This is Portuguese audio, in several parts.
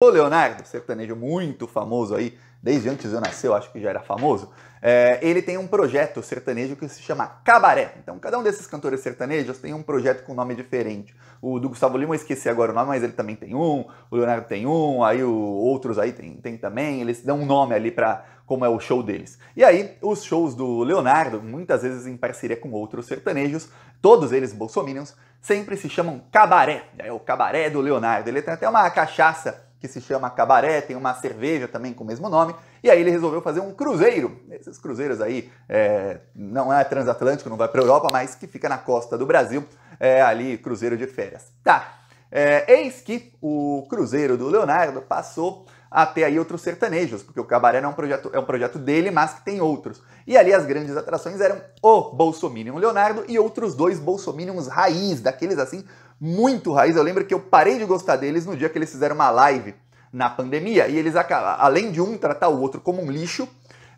O Leonardo, sertanejo muito famoso aí, desde antes de eu nascer, eu acho que já era famoso, é, ele tem um projeto sertanejo que se chama Cabaré. Então, cada um desses cantores sertanejos tem um projeto com nome diferente. O do Gustavo Lima eu esqueci agora o nome, mas ele também tem um, o Leonardo tem um, aí o, outros aí tem, tem também, eles dão um nome ali para como é o show deles. E aí, os shows do Leonardo, muitas vezes em parceria com outros sertanejos, todos eles bolsominions, sempre se chamam Cabaré. É o Cabaré do Leonardo. Ele tem até uma cachaça que se chama Cabaré, tem uma cerveja também com o mesmo nome, e aí ele resolveu fazer um cruzeiro. Esses cruzeiros aí é, não é transatlântico, não vai para a Europa, mas que fica na costa do Brasil, é, ali cruzeiro de férias. Tá, é, eis que o cruzeiro do Leonardo passou até aí outros sertanejos, porque o Cabaré é um projeto, é um projeto dele, mas que tem outros. E ali as grandes atrações eram o Bolsominion Leonardo e outros dois Bolsominions raiz, daqueles assim muito raiz. Eu lembro que eu parei de gostar deles no dia que eles fizeram uma live na pandemia e eles, além de um tratar o outro como um lixo,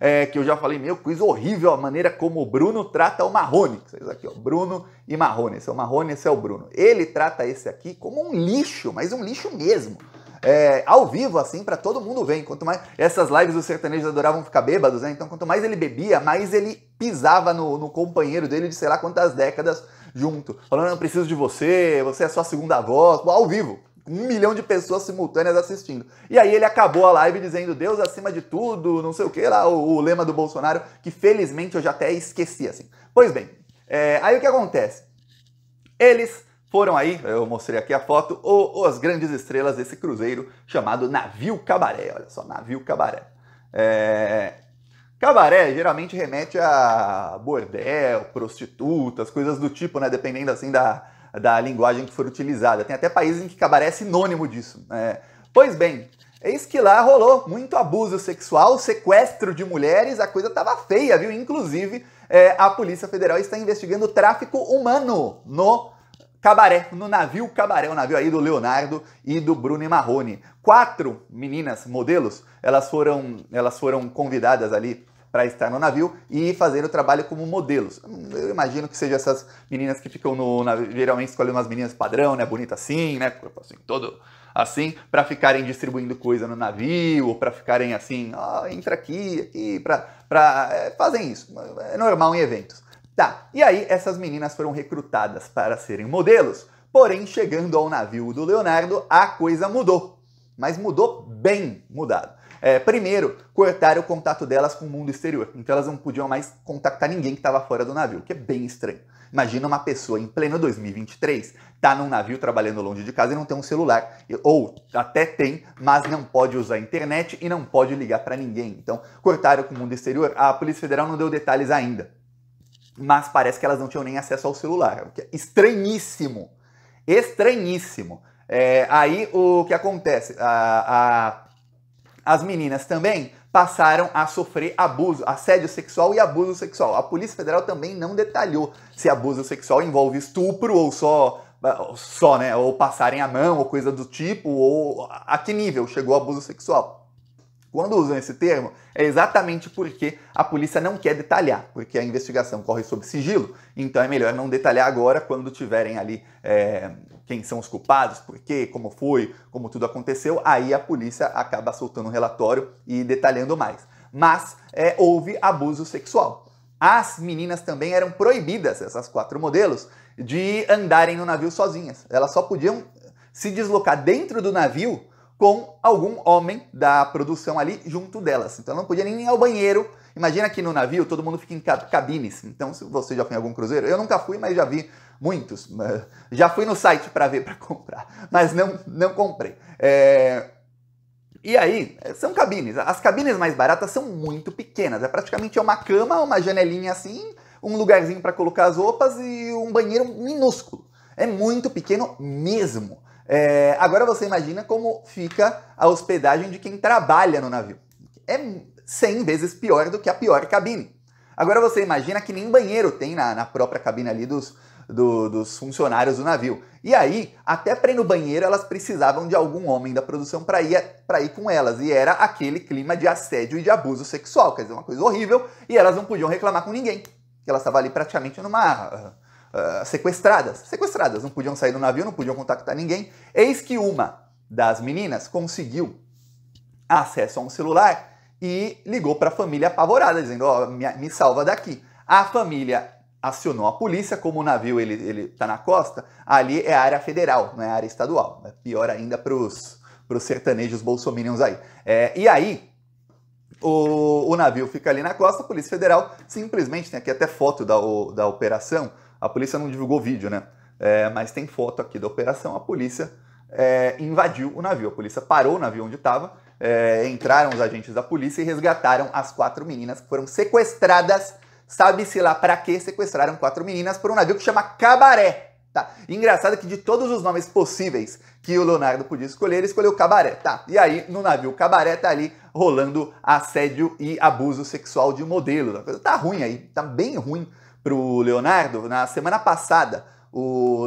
é, que eu já falei, meu, coisa horrível a maneira como o Bruno trata o Marrone. Vocês aqui, ó, Bruno e Marrone. Esse é o Marrone, esse é o Bruno. Ele trata esse aqui como um lixo, mas um lixo mesmo. É, ao vivo, assim, para todo mundo ver. Quanto mais. Essas lives os sertanejos adoravam ficar bêbados, né? Então, quanto mais ele bebia, mais ele pisava no, no companheiro dele de sei lá quantas décadas junto, falando: eu preciso de você, você é só segunda voz, ao vivo. Um milhão de pessoas simultâneas assistindo. E aí ele acabou a live dizendo Deus acima de tudo, não sei o que lá, o, o lema do Bolsonaro, que felizmente eu já até esqueci, assim. Pois bem, é, aí o que acontece? Eles foram aí, eu mostrei aqui a foto, o, as grandes estrelas desse cruzeiro chamado Navio Cabaré. Olha só, Navio Cabaré. É, Cabaré geralmente remete a bordel, prostitutas, coisas do tipo, né? Dependendo assim da, da linguagem que for utilizada. Tem até países em que cabaré é sinônimo disso. Né? Pois bem, eis que lá rolou muito abuso sexual, sequestro de mulheres, a coisa tava feia, viu? Inclusive, é, a Polícia Federal está investigando tráfico humano no cabaré, no navio cabaré, o navio aí do Leonardo e do Bruno Marrone. Quatro meninas modelos, elas foram, elas foram convidadas ali para estar no navio e fazendo o trabalho como modelos. Eu imagino que sejam essas meninas que ficam no navio, geralmente escolhem umas meninas padrão, né, bonita assim, né, assim, todo assim, para ficarem distribuindo coisa no navio, ou para ficarem assim, ó, oh, entra aqui, aqui, para para, é, fazem isso. É normal em eventos. Tá. E aí essas meninas foram recrutadas para serem modelos. Porém, chegando ao navio do Leonardo, a coisa mudou. Mas mudou bem mudado. É, primeiro, cortaram o contato delas com o mundo exterior. Então elas não podiam mais contactar ninguém que estava fora do navio, o que é bem estranho. Imagina uma pessoa em pleno 2023, tá num navio trabalhando longe de casa e não tem um celular. Ou até tem, mas não pode usar a internet e não pode ligar para ninguém. Então, cortaram com o mundo exterior. A Polícia Federal não deu detalhes ainda. Mas parece que elas não tinham nem acesso ao celular, o que é estranhíssimo. Estranhíssimo. É, aí o que acontece? A, a as meninas também passaram a sofrer abuso, assédio sexual e abuso sexual. A Polícia Federal também não detalhou se abuso sexual envolve estupro ou só só, né, ou passarem a mão ou coisa do tipo, ou a que nível chegou o abuso sexual. Quando usam esse termo, é exatamente porque a polícia não quer detalhar, porque a investigação corre sob sigilo, então é melhor não detalhar agora quando tiverem ali é, quem são os culpados, por quê, como foi, como tudo aconteceu, aí a polícia acaba soltando um relatório e detalhando mais. Mas é, houve abuso sexual. As meninas também eram proibidas, essas quatro modelos, de andarem no navio sozinhas. Elas só podiam se deslocar dentro do navio com algum homem da produção ali junto delas. Então não podia nem ir ao banheiro. Imagina que no navio todo mundo fica em cabines. Então, se você já foi em algum cruzeiro, eu nunca fui, mas já vi Muitos. Já fui no site para ver, para comprar, mas não, não comprei. É... E aí, são cabines. As cabines mais baratas são muito pequenas. É praticamente uma cama, uma janelinha assim, um lugarzinho para colocar as roupas e um banheiro minúsculo. É muito pequeno mesmo. É... Agora você imagina como fica a hospedagem de quem trabalha no navio. É 100 vezes pior do que a pior cabine. Agora você imagina que nem banheiro tem na, na própria cabine ali dos, do, dos funcionários do navio. E aí, até para ir no banheiro, elas precisavam de algum homem da produção para ir, ir com elas. E era aquele clima de assédio e de abuso sexual, quer dizer, uma coisa horrível, e elas não podiam reclamar com ninguém. porque elas estavam ali praticamente numa. Uh, uh, sequestradas. Sequestradas, não podiam sair do navio, não podiam contactar ninguém. Eis que uma das meninas conseguiu acesso a um celular e ligou para a família apavorada, dizendo: Ó, oh, me, me salva daqui. A família acionou a polícia, como o navio ele ele está na costa, ali é área federal, não é área estadual. É pior ainda para os sertanejos bolsominions aí. É, e aí o, o, navio fica ali na costa, a polícia federal simplesmente tem aqui até foto da, o, da operação. A polícia não divulgou vídeo, né? É, mas tem foto aqui da operação. A polícia é, invadiu o navio. A polícia parou o navio onde estava, é, entraram os agentes da polícia e resgataram as quatro meninas que foram sequestradas Sabe-se lá para que sequestraram quatro meninas por um navio que chama Cabaré. Tá. Engraçado que de todos os nomes possíveis que o Leonardo podia escolher, ele escolheu cabaré, tá? E aí, no navio cabaré, tá ali rolando assédio e abuso sexual de modelo. Tá ruim aí, tá bem ruim pro Leonardo. Na semana passada, o,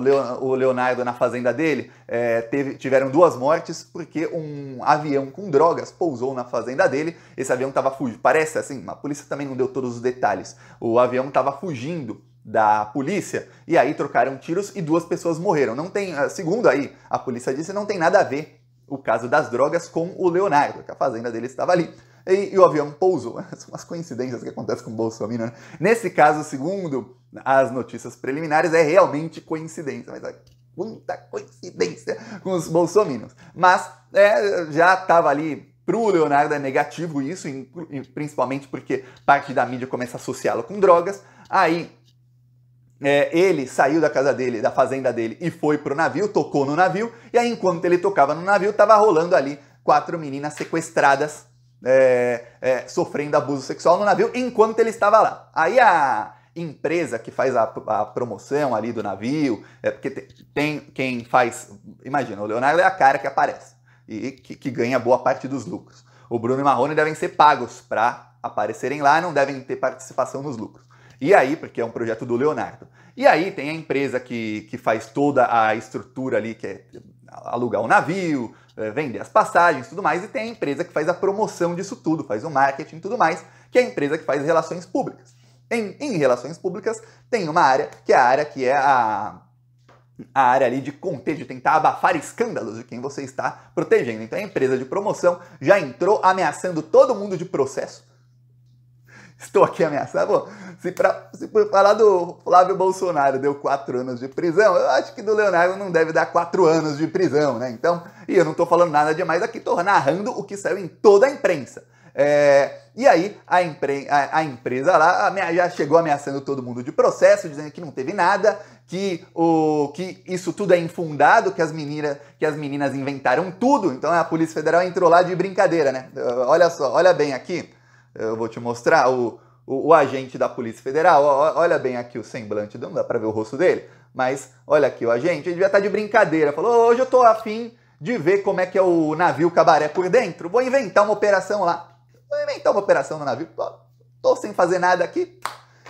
Leonardo na fazenda dele, é, teve, tiveram duas mortes porque um avião com drogas pousou na fazenda dele. Esse avião estava fugindo, parece assim, a polícia também não deu todos os detalhes. O avião estava fugindo da polícia e aí trocaram tiros e duas pessoas morreram. Não tem, eh, segundo aí a polícia disse, não tem nada a ver o caso das drogas com o Leonardo, que a fazenda dele estava ali. E, e o avião pousou. São umas coincidências que acontecem com o Bolsonaro. Né? Nesse caso, segundo as notícias preliminares, é realmente coincidência, mas olha, é quanta coincidência com os bolsominions. Mas é, já estava ali para o Leonardo é negativo isso, principalmente porque parte da mídia começa a associá-lo com drogas. Aí é, ele saiu da casa dele, da fazenda dele e foi pro navio, tocou no navio, e aí enquanto ele tocava no navio, estava rolando ali quatro meninas sequestradas, é, é, sofrendo abuso sexual no navio, enquanto ele estava lá. Aí a empresa que faz a, a promoção ali do navio, é porque tem, tem, quem faz. Imagina, o Leonardo é a cara que aparece e que, que ganha boa parte dos lucros. O Bruno e Marrone devem ser pagos para aparecerem lá, não devem ter participação nos lucros. E aí, porque é um projeto do Leonardo. E aí tem a empresa que, que faz toda a estrutura ali, que é alugar o navio, é, vender as passagens tudo mais, e tem a empresa que faz a promoção disso tudo, faz o marketing e tudo mais, que é a empresa que faz relações públicas. Em, em relações públicas, tem uma área, que é a área que é a a área ali de conter, de tentar abafar escândalos de quem você está protegendo. Então a empresa de promoção já entrou ameaçando todo mundo de processo. Estou aqui ameaçado. se, pra, se por falar do Flávio Bolsonaro deu quatro anos de prisão, eu acho que do Leonardo não deve dar quatro anos de prisão, né? Então, e eu não estou falando nada demais aqui, estou narrando o que saiu em toda a imprensa. É, e aí a, empre a, a empresa lá já chegou ameaçando todo mundo de processo, dizendo que não teve nada, que, o, que isso tudo é infundado, que as, menina, que as meninas inventaram tudo. Então a Polícia Federal entrou lá de brincadeira, né? Olha só, olha bem aqui, eu vou te mostrar o, o, o agente da Polícia Federal, olha bem aqui o semblante, não dá para ver o rosto dele, mas olha aqui o agente, ele já está de brincadeira, falou, hoje eu tô afim de ver como é que é o navio cabaré por dentro, vou inventar uma operação lá. Então, uma operação no navio. Tô, sem fazer nada aqui.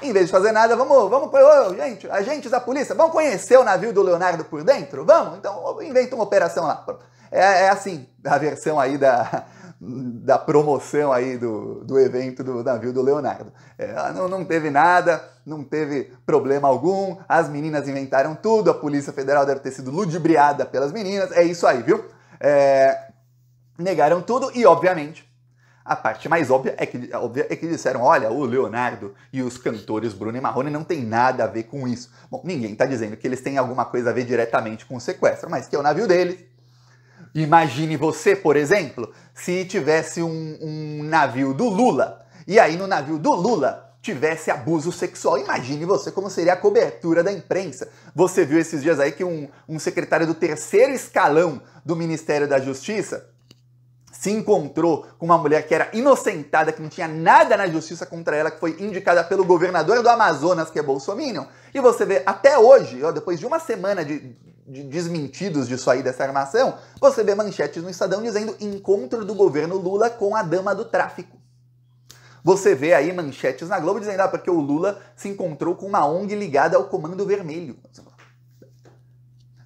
Em vez de fazer nada, vamos, vamos, ô, gente, agentes da polícia, vamos conhecer o navio do Leonardo por dentro? Vamos? Então inventa uma operação lá. É, é assim a versão aí da, da promoção aí do, do evento do navio do Leonardo. É, não, não teve nada, não teve problema algum, as meninas inventaram tudo, a Polícia Federal deve ter sido ludibriada pelas meninas, é isso aí, viu? É, negaram tudo e, obviamente, a parte mais óbvia é que, óbvia é que disseram: olha, o Leonardo e os cantores Bruno e Marrone não tem nada a ver com isso. Bom, ninguém está dizendo que eles têm alguma coisa a ver diretamente com o sequestro, mas que é o navio deles. Imagine você, por exemplo, se tivesse um, um navio do Lula, e aí no navio do Lula tivesse abuso sexual. Imagine você como seria a cobertura da imprensa. Você viu esses dias aí que um, um secretário do terceiro escalão do Ministério da Justiça se encontrou com uma mulher que era inocentada, que não tinha nada na justiça contra ela, que foi indicada pelo governador do Amazonas, que é Bolsonaro. E você vê até hoje, ó, depois de uma semana de, de desmentidos disso aí, dessa armação, você vê manchetes no Estadão dizendo encontro do governo Lula com a dama do tráfico. Você vê aí manchetes na Globo dizendo, ah, porque o Lula se encontrou com uma ONG ligada ao Comando Vermelho.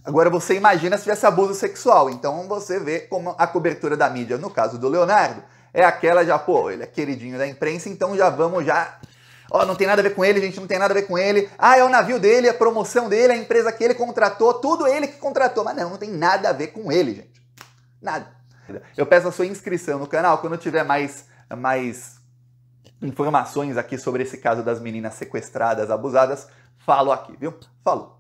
Agora você imagina se tivesse abuso sexual. Então você vê como a cobertura da mídia, no caso do Leonardo, é aquela já, pô, ele é queridinho da imprensa, então já vamos já. Ó, oh, não tem nada a ver com ele, gente, não tem nada a ver com ele. Ah, é o navio dele, a promoção dele, a empresa que ele contratou, tudo ele que contratou. Mas não, não tem nada a ver com ele, gente. Nada. Eu peço a sua inscrição no canal quando tiver mais, mais informações aqui sobre esse caso das meninas sequestradas, abusadas. Falo aqui, viu? Falou.